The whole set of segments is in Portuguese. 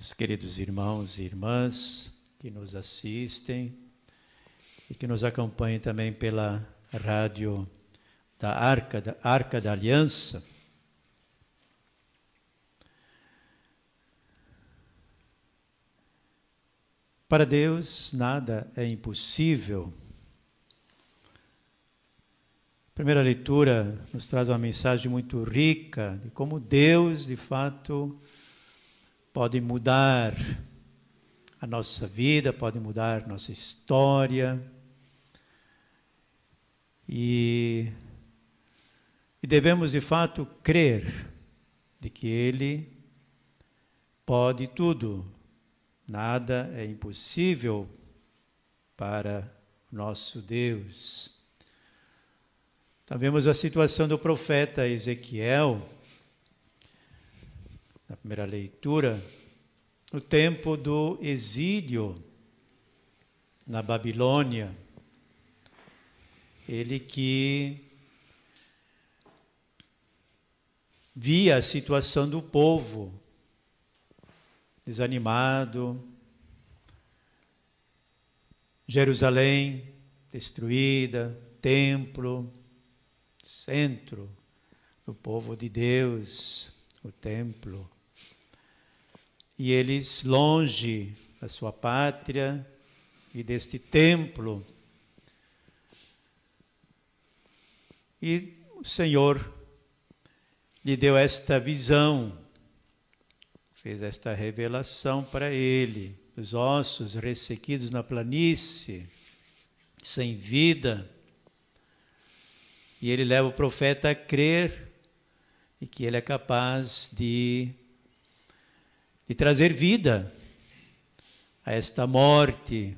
os queridos irmãos e irmãs que nos assistem e que nos acompanham também pela rádio da Arca da, Arca da Aliança. Para Deus nada é impossível. A primeira leitura nos traz uma mensagem muito rica de como Deus, de fato, podem mudar a nossa vida, podem mudar nossa história. E, e devemos de fato crer de que Ele pode tudo, nada é impossível para nosso Deus. Então, vemos a situação do profeta Ezequiel na primeira leitura, o tempo do exílio na Babilônia. Ele que via a situação do povo desanimado, Jerusalém destruída, templo, centro do povo de Deus, o templo e eles, longe da sua pátria e deste templo, e o Senhor lhe deu esta visão, fez esta revelação para ele, os ossos ressequidos na planície, sem vida. E ele leva o profeta a crer e que ele é capaz de de trazer vida a esta morte.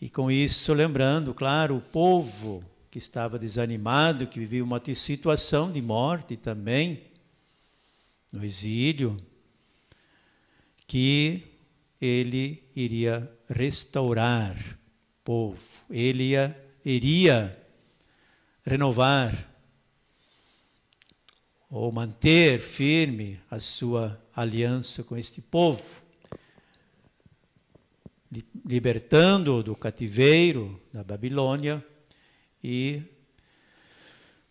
E com isso, lembrando, claro, o povo que estava desanimado, que vivia uma situação de morte também, no exílio, que ele iria restaurar o povo, ele iria renovar ou manter firme a sua aliança com este povo, libertando-o do cativeiro da Babilônia e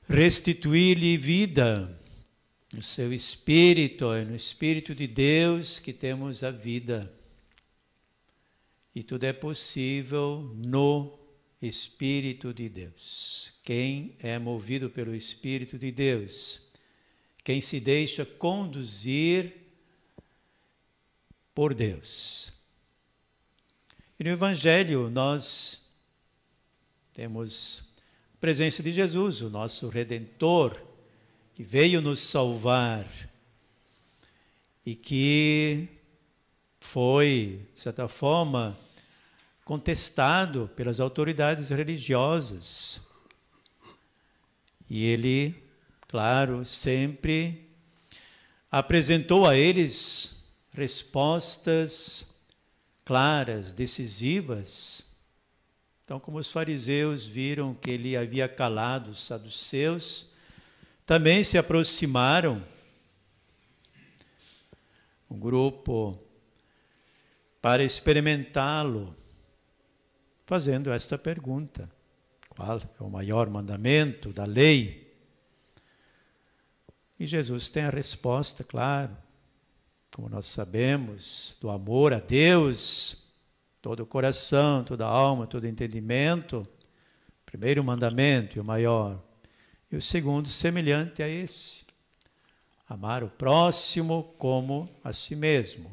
restituir-lhe vida no seu espírito e é no espírito de Deus que temos a vida. E tudo é possível no Espírito de Deus. Quem é movido pelo Espírito de Deus quem se deixa conduzir por Deus. E no Evangelho nós temos a presença de Jesus, o nosso Redentor, que veio nos salvar e que foi, de certa forma, contestado pelas autoridades religiosas. E ele claro, sempre apresentou a eles respostas claras, decisivas. Então, como os fariseus viram que ele havia calado os saduceus, também se aproximaram. Um grupo para experimentá-lo, fazendo esta pergunta: qual é o maior mandamento da lei? E Jesus tem a resposta, claro, como nós sabemos, do amor a Deus, todo o coração, toda a alma, todo o entendimento. Primeiro mandamento e o maior. E o segundo, semelhante a esse: amar o próximo como a si mesmo.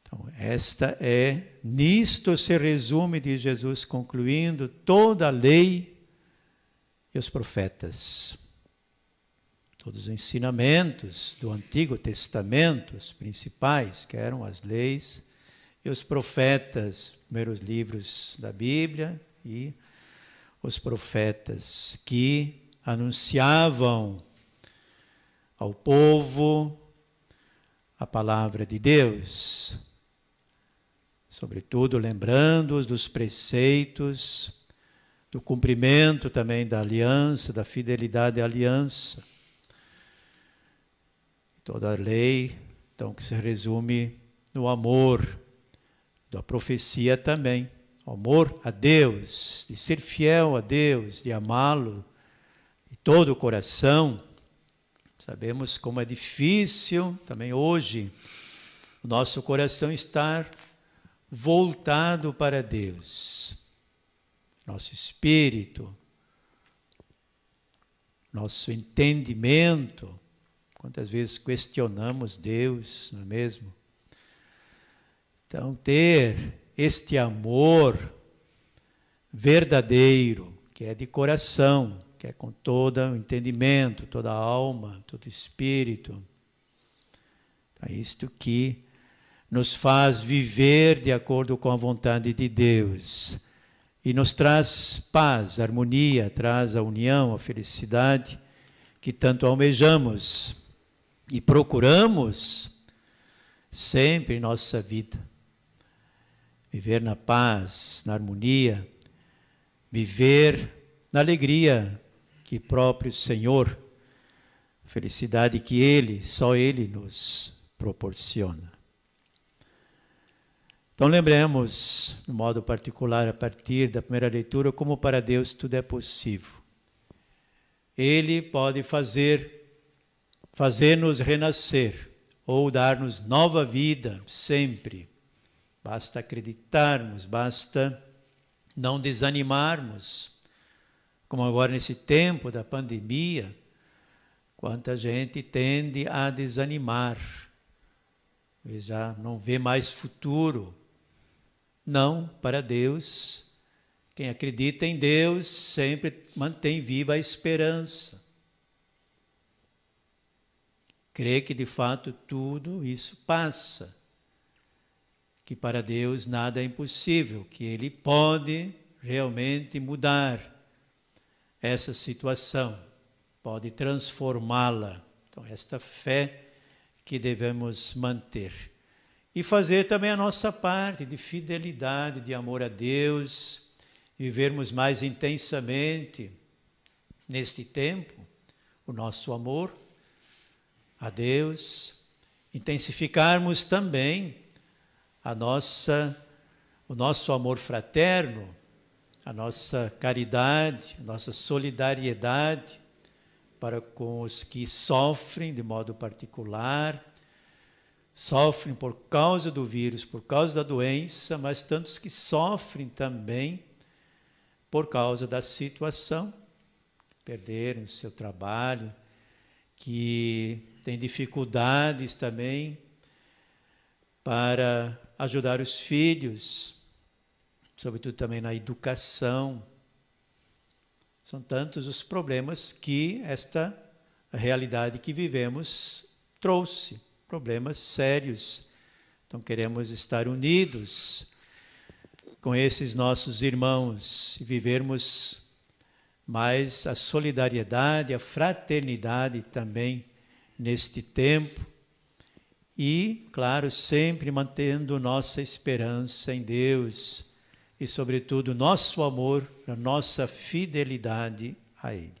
Então, esta é, nisto se resume, de Jesus concluindo, toda a lei e os profetas. Todos os ensinamentos do Antigo Testamento, os principais, que eram as leis e os profetas, primeiros livros da Bíblia e os profetas que anunciavam ao povo a palavra de Deus, sobretudo lembrando-os dos preceitos do cumprimento também da aliança, da fidelidade à aliança. Toda a lei, então, que se resume no amor, da profecia também. O amor a Deus, de ser fiel a Deus, de amá-lo de todo o coração. Sabemos como é difícil também hoje o nosso coração estar voltado para Deus nosso espírito, nosso entendimento. Quantas vezes questionamos Deus, não é mesmo? Então, ter este amor verdadeiro, que é de coração, que é com todo o entendimento, toda a alma, todo o espírito. Então, é isto que nos faz viver de acordo com a vontade de Deus e nos traz paz, harmonia, traz a união, a felicidade que tanto almejamos e procuramos sempre em nossa vida. Viver na paz, na harmonia, viver na alegria que próprio Senhor, felicidade que Ele, só Ele nos proporciona. Então lembremos, de modo particular, a partir da primeira leitura, como para Deus tudo é possível. Ele pode fazer, fazer-nos renascer ou dar-nos nova vida sempre. Basta acreditarmos, basta não desanimarmos. Como agora nesse tempo da pandemia, quanta gente tende a desanimar, já não vê mais futuro não, para Deus. Quem acredita em Deus sempre mantém viva a esperança. Crê que de fato tudo isso passa. Que para Deus nada é impossível, que Ele pode realmente mudar essa situação, pode transformá-la. Então, esta fé que devemos manter e fazer também a nossa parte de fidelidade, de amor a Deus, vivermos mais intensamente neste tempo o nosso amor a Deus, intensificarmos também a nossa o nosso amor fraterno, a nossa caridade, a nossa solidariedade para com os que sofrem de modo particular sofrem por causa do vírus, por causa da doença, mas tantos que sofrem também por causa da situação, perderam seu trabalho, que têm dificuldades também para ajudar os filhos, sobretudo também na educação. São tantos os problemas que esta realidade que vivemos trouxe problemas sérios. Então queremos estar unidos com esses nossos irmãos e vivermos mais a solidariedade, a fraternidade também neste tempo. E, claro, sempre mantendo nossa esperança em Deus e, sobretudo, nosso amor, a nossa fidelidade a Ele.